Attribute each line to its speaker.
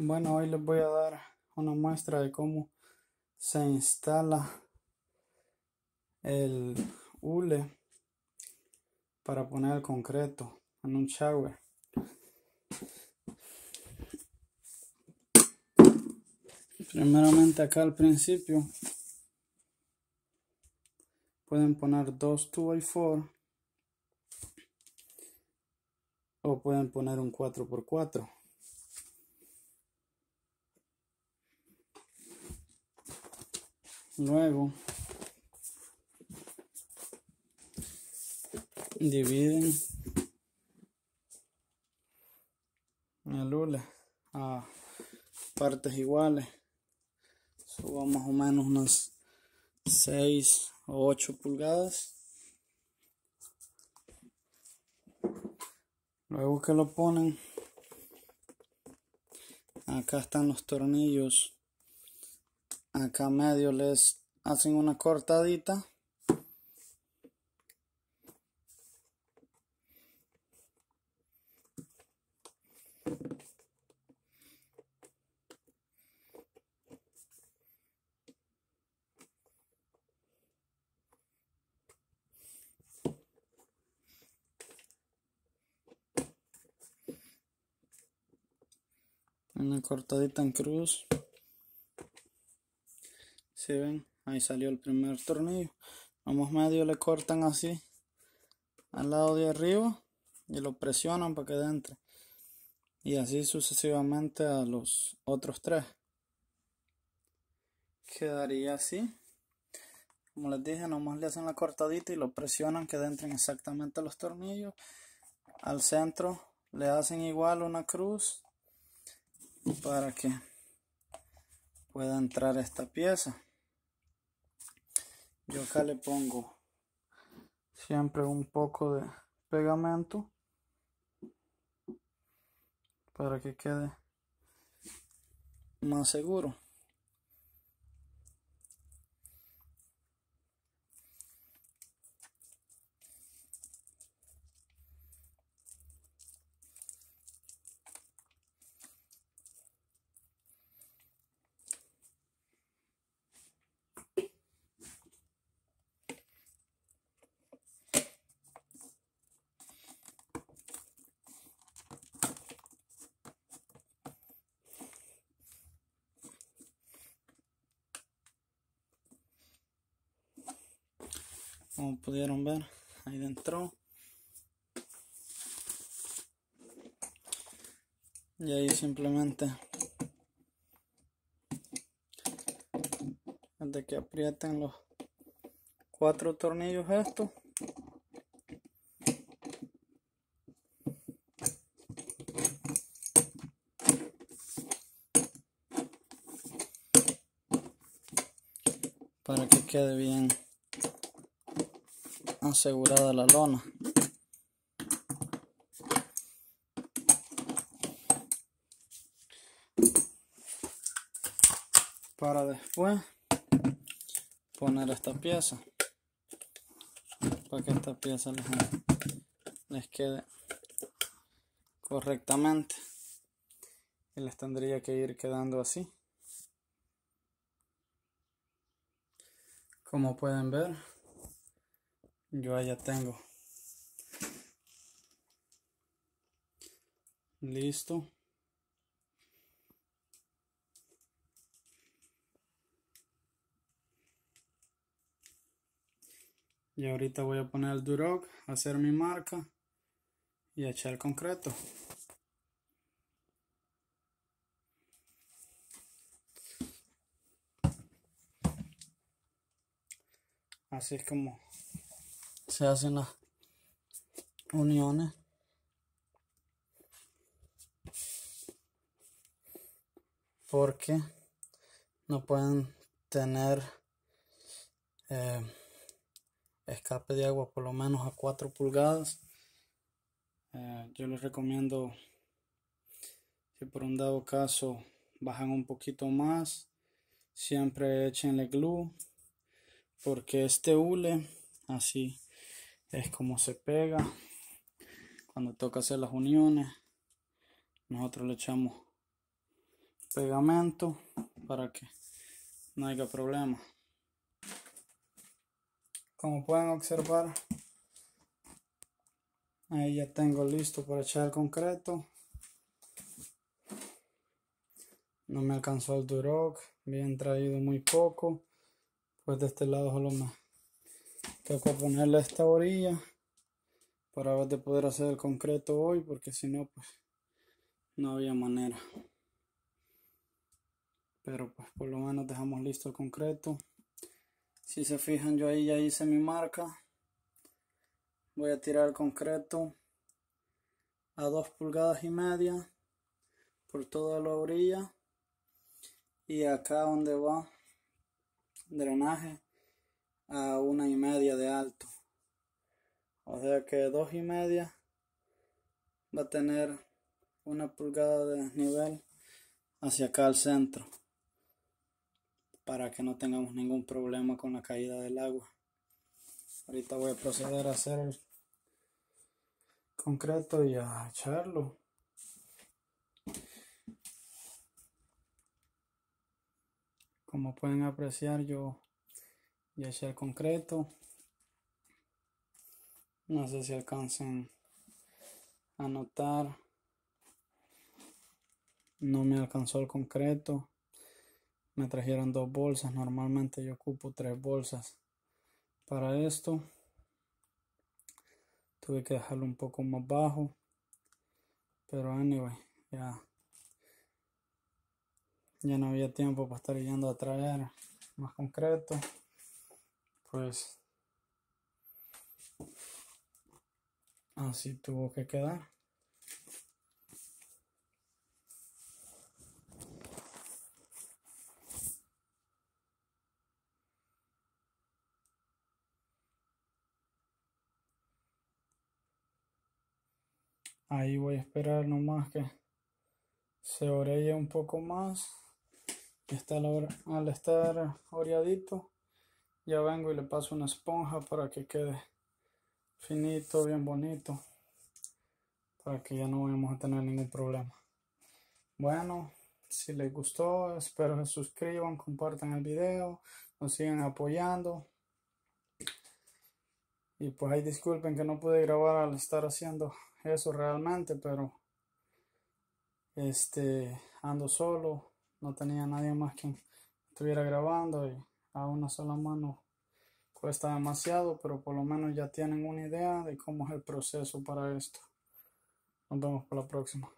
Speaker 1: Bueno, hoy les voy a dar una muestra de cómo se instala el hule para poner el concreto en un shower. Primeramente acá al principio pueden poner dos 2x4 o pueden poner un 4x4. Luego dividen la lula a partes iguales. Subo más o menos unas 6 o 8 pulgadas. Luego que lo ponen, acá están los tornillos acá medio les hacen una cortadita una cortadita en cruz ahí salió el primer tornillo vamos medio le cortan así al lado de arriba y lo presionan para que entre y así sucesivamente a los otros tres quedaría así como les dije nomás le hacen la cortadita y lo presionan que entren exactamente los tornillos al centro le hacen igual una cruz para que pueda entrar esta pieza yo acá le pongo siempre un poco de pegamento para que quede más seguro. como pudieron ver ahí dentro y ahí simplemente de que aprieten los cuatro tornillos estos para que quede bien asegurada la lona para después poner esta pieza para que esta pieza les, quede correctamente y les tendría que ir quedando así como pueden ver yo allá tengo. Listo. Y ahorita voy a poner el Duroc, hacer mi marca y echar concreto. Así es como se hacen las uniones. Porque no pueden tener eh, escape de agua por lo menos a 4 pulgadas. Eh, yo les recomiendo que por un dado caso bajan un poquito más, siempre echenle glue porque este hule así es como se pega cuando toca hacer las uniones nosotros le echamos pegamento para que no haya problema como pueden observar ahí ya tengo listo para echar el concreto no me alcanzó el duroc bien traído muy poco pues de este lado solo más. Tengo que ponerle esta orilla para de poder hacer el concreto hoy, porque si no, pues no había manera. Pero pues por lo menos dejamos listo el concreto. Si se fijan, yo ahí ya hice mi marca. Voy a tirar el concreto a 2 pulgadas y media por toda la orilla. Y acá donde va drenaje, a una y media de alto. O sea que dos y media va a tener una pulgada de nivel hacia acá al centro para que no tengamos ningún problema con la caída del agua. Ahorita voy a proceder a hacer el concreto y a echarlo. Como pueden apreciar yo ya sea el concreto. No sé si alcancen a notar. No me alcanzó el concreto. Me trajeron dos bolsas. Normalmente yo ocupo tres bolsas para esto. Tuve que dejarlo un poco más bajo. Pero anyway, ya. Ya no había tiempo para estar yendo a traer más concreto pues así tuvo que quedar. Ahí voy a esperar nomás que se orelle un poco más. Está al estar oreadito ya vengo y le paso una esponja para que quede finito, bien bonito, para que ya no vayamos a tener ningún problema. Bueno, si les gustó, espero que suscriban, compartan el video, nos sigan apoyando. Y pues ahí disculpen que no pude grabar al estar haciendo eso realmente, pero este ando solo, no tenía nadie más que estuviera grabando y una sola mano cuesta demasiado, pero por lo menos ya tienen una idea de cómo es el proceso para esto. Nos vemos por la próxima.